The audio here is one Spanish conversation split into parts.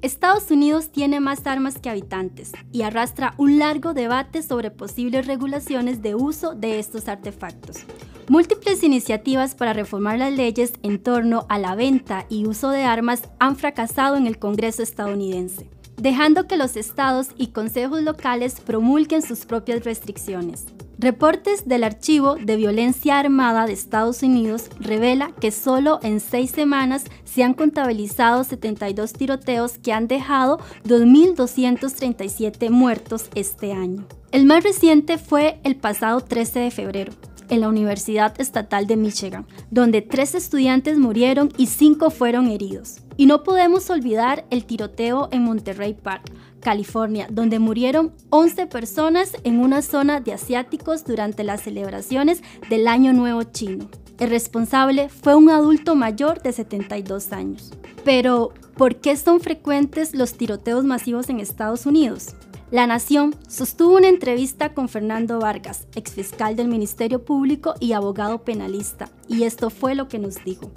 Estados Unidos tiene más armas que habitantes y arrastra un largo debate sobre posibles regulaciones de uso de estos artefactos. Múltiples iniciativas para reformar las leyes en torno a la venta y uso de armas han fracasado en el Congreso estadounidense, dejando que los estados y consejos locales promulguen sus propias restricciones. Reportes del Archivo de Violencia Armada de Estados Unidos revela que solo en seis semanas se han contabilizado 72 tiroteos que han dejado 2.237 muertos este año. El más reciente fue el pasado 13 de febrero, en la Universidad Estatal de Michigan, donde tres estudiantes murieron y cinco fueron heridos. Y no podemos olvidar el tiroteo en Monterrey Park, California, donde murieron 11 personas en una zona de asiáticos durante las celebraciones del Año Nuevo Chino. El responsable fue un adulto mayor de 72 años. Pero, ¿por qué son frecuentes los tiroteos masivos en Estados Unidos? La Nación sostuvo una entrevista con Fernando Vargas, exfiscal del Ministerio Público y abogado penalista, y esto fue lo que nos dijo.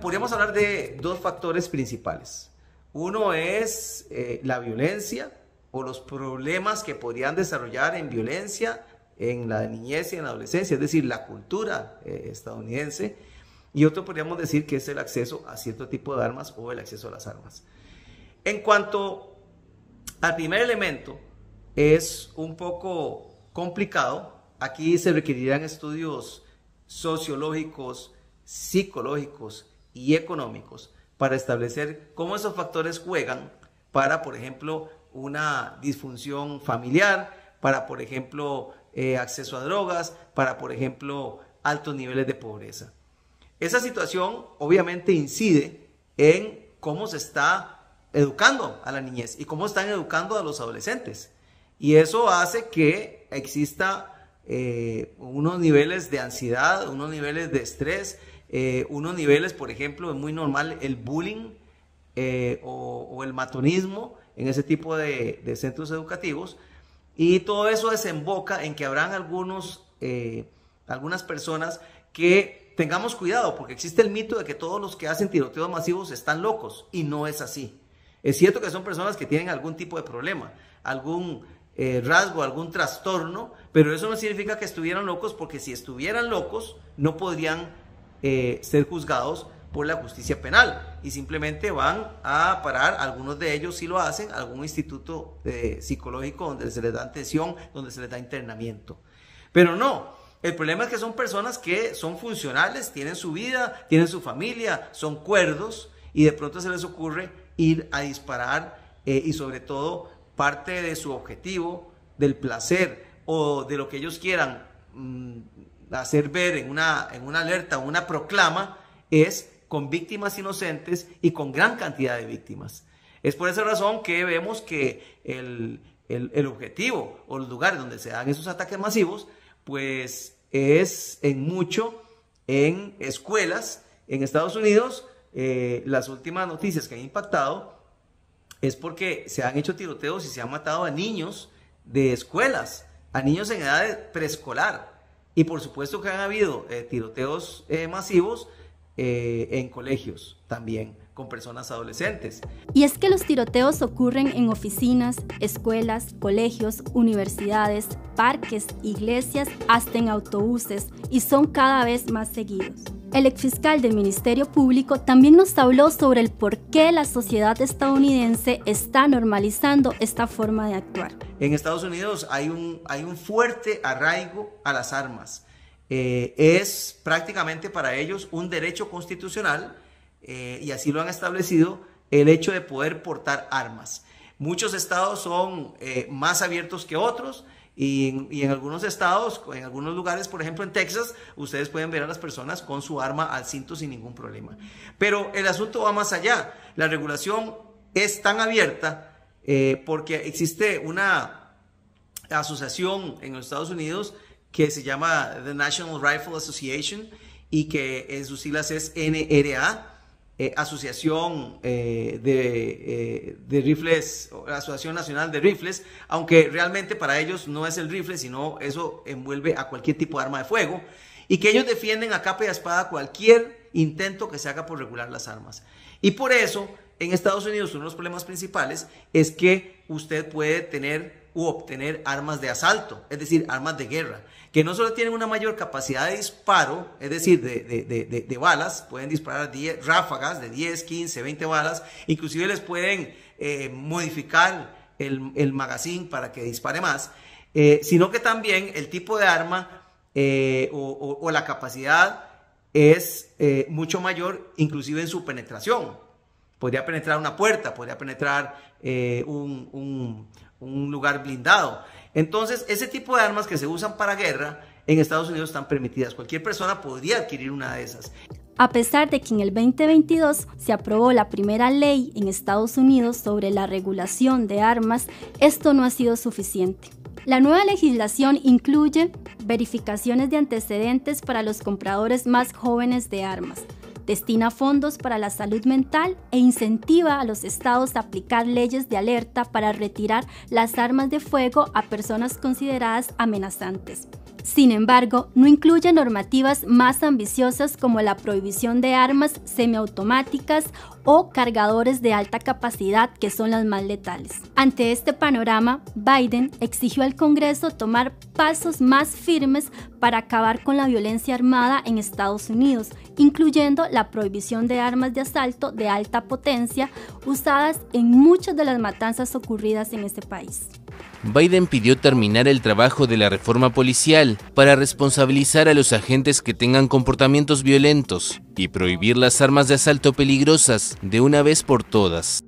Podríamos hablar de dos factores principales. Uno es eh, la violencia o los problemas que podrían desarrollar en violencia en la niñez y en la adolescencia, es decir, la cultura eh, estadounidense. Y otro podríamos decir que es el acceso a cierto tipo de armas o el acceso a las armas. En cuanto al primer elemento, es un poco complicado. Aquí se requerirán estudios sociológicos, psicológicos y económicos para establecer cómo esos factores juegan para, por ejemplo, una disfunción familiar, para, por ejemplo, eh, acceso a drogas, para, por ejemplo, altos niveles de pobreza. Esa situación obviamente incide en cómo se está educando a la niñez y cómo están educando a los adolescentes. Y eso hace que exista eh, unos niveles de ansiedad, unos niveles de estrés, eh, unos niveles, por ejemplo, es muy normal el bullying eh, o, el matonismo en ese tipo de, centros educativos. Y todo eso desemboca en que habrán algunos, eh, algunas personas que tengamos cuidado, porque existe el mito de que todos los que hacen tiroteos masivos están locos, y no es así. Es cierto que son personas que tienen algún tipo de problema, algún rasgo, algún trastorno, pero eso no significa que estuvieran locos, porque si estuvieran locos, no podrían eh, ser juzgados por la justicia penal y simplemente van a parar, algunos de ellos si lo hacen, a algún instituto eh, psicológico donde se les da atención, donde se les da internamiento. Pero no, el problema es que son personas que son funcionales, tienen su vida, tienen su familia, son cuerdos y de pronto se les ocurre ir a disparar eh, y sobre todo parte de su objetivo, del placer o de lo que ellos quieran mm, hacer ver en una, en una alerta o una proclama es con víctimas inocentes y con gran cantidad de víctimas. Es por esa razón que vemos que el, el, el objetivo o el lugar donde se dan esos ataques masivos, pues es en mucho en escuelas en Estados Unidos. Eh, las últimas noticias que han impactado es porque se han hecho tiroteos y se han matado a niños de escuelas, a niños en edad preescolar. Y por supuesto que han habido eh, tiroteos eh, masivos eh, en colegios también con personas adolescentes. Y es que los tiroteos ocurren en oficinas, escuelas, colegios, universidades, parques, iglesias, hasta en autobuses y son cada vez más seguidos el fiscal del Ministerio Público también nos habló sobre el por qué la sociedad estadounidense está normalizando esta forma de actuar. En Estados Unidos hay un, fuerte arraigo a las armas. Eh, es prácticamente para ellos un derecho constitucional, eh, y así lo han establecido, el hecho de poder portar armas. Muchos estados son eh, más abiertos que otros, y en, algunos estados, en algunos lugares, por ejemplo en Texas, ustedes pueden ver a las personas con su arma al cinto sin ningún problema. Pero el asunto va más allá. La regulación es tan abierta eh, porque existe una asociación en los Estados Unidos que se llama The National Rifle Association y que en sus siglas es NRA eh, asociación eh, de, eh, de, Rifles, Asociación Nacional de Rifles, aunque realmente para ellos no es el rifle, sino eso envuelve a cualquier tipo de arma de fuego, y que ellos defienden a capa y a espada cualquier intento que se haga por regular las armas. Y por eso, en Estados Unidos, uno de los problemas principales es que usted puede tener u obtener armas de asalto, es decir, armas de guerra, que no solo tienen una mayor capacidad de disparo, es decir, de, balas, pueden disparar ráfagas de 10, 15, 20 balas, inclusive les pueden eh, modificar el, el magazine para que dispare más, eh, sino que también el tipo de arma eh, o, la capacidad es mucho mayor, inclusive en su penetración. Podría penetrar una puerta, podría penetrar un un lugar blindado. Entonces, ese tipo de armas que se usan para guerra en Estados Unidos están permitidas. Cualquier persona podría adquirir una de esas. A pesar de que en el 2022 se aprobó la primera ley en Estados Unidos sobre la regulación de armas, esto no ha sido suficiente. La nueva legislación incluye verificaciones de antecedentes para los compradores más jóvenes de armas, destina fondos para la salud mental e incentiva a los estados a aplicar leyes de alerta para retirar las armas de fuego a personas consideradas amenazantes. Sin embargo, no incluye normativas más ambiciosas como la prohibición de armas semiautomáticas o cargadores de alta capacidad que son las más letales. Ante este panorama, Biden exigió al Congreso tomar pasos más firmes para acabar con la violencia armada en Estados Unidos, incluyendo la prohibición de armas de asalto de alta potencia usadas en muchas de las matanzas ocurridas en este país. Biden pidió terminar el trabajo de la reforma policial para responsabilizar a los agentes que tengan comportamientos violentos y prohibir las armas de asalto peligrosas de una vez por todas.